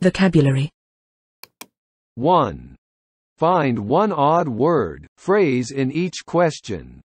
Vocabulary 1. Find one odd word, phrase in each question.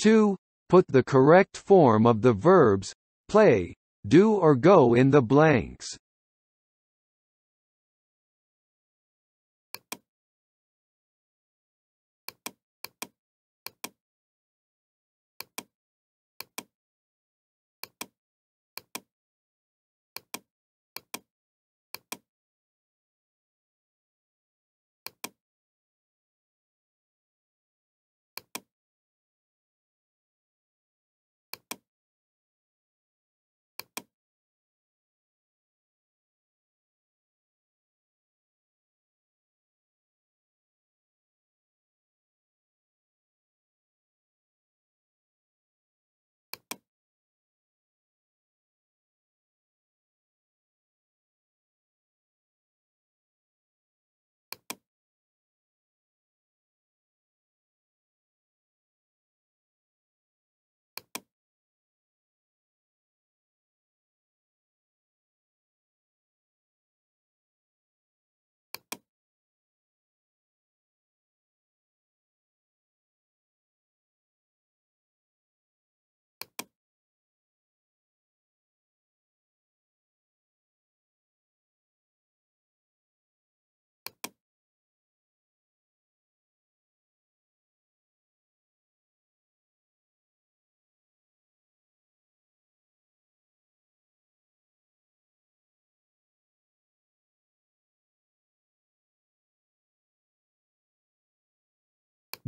2. Put the correct form of the verbs play, do or go in the blanks.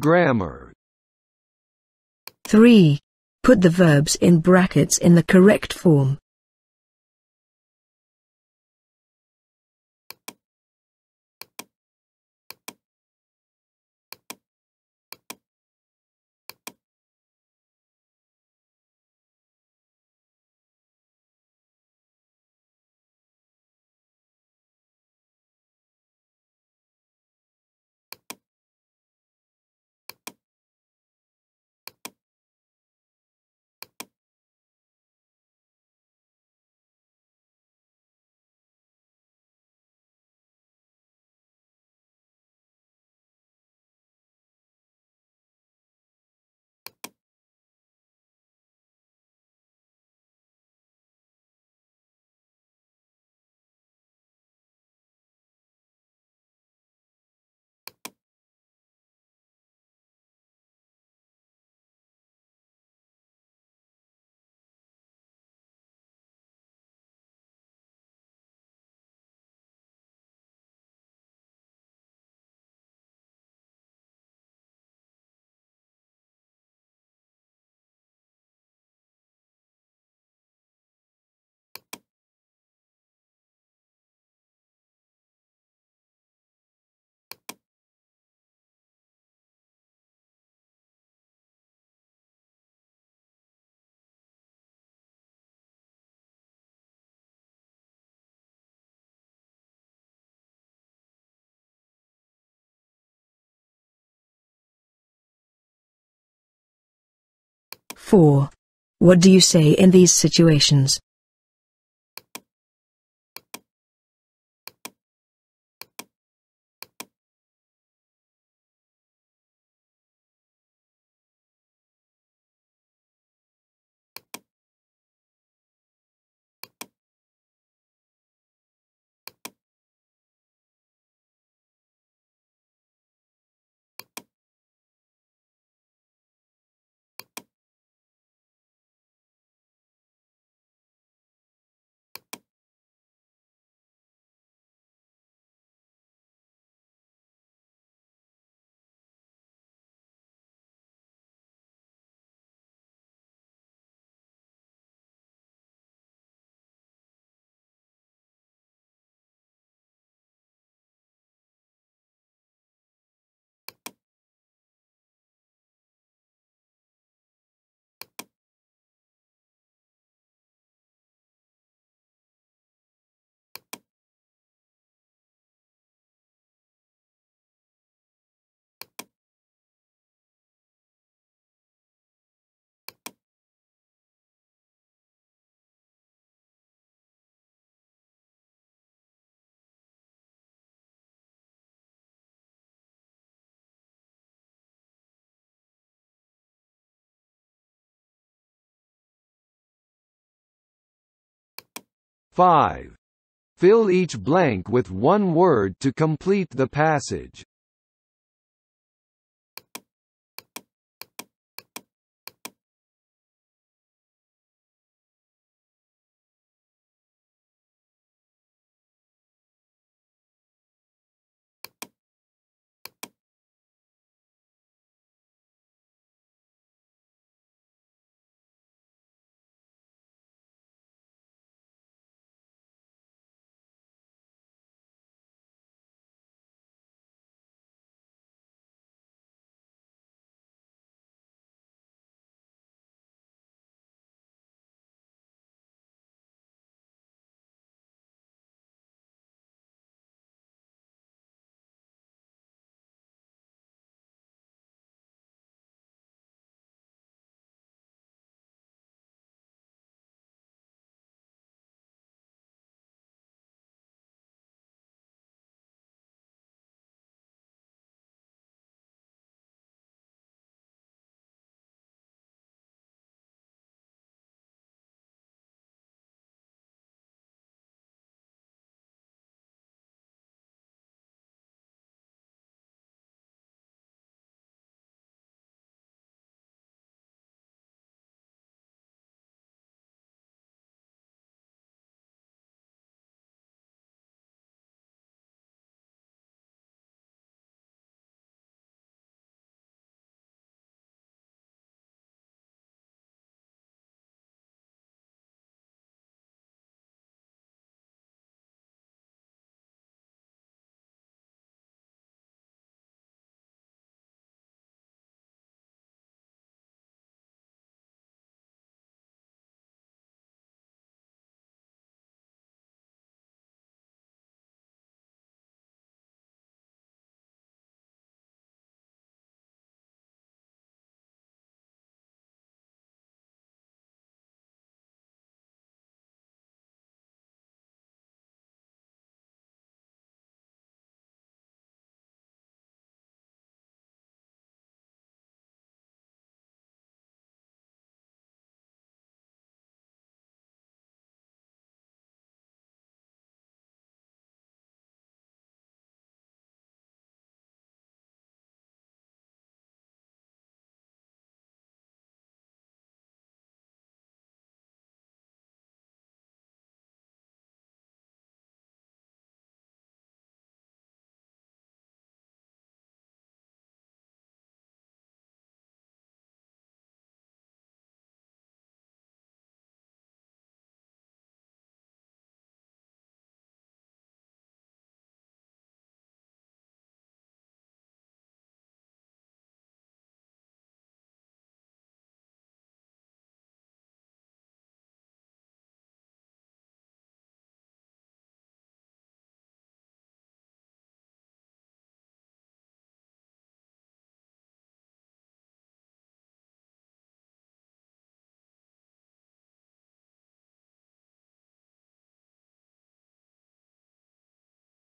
Grammar 3. Put the verbs in brackets in the correct form. 4. What do you say in these situations? 5. Fill each blank with one word to complete the passage.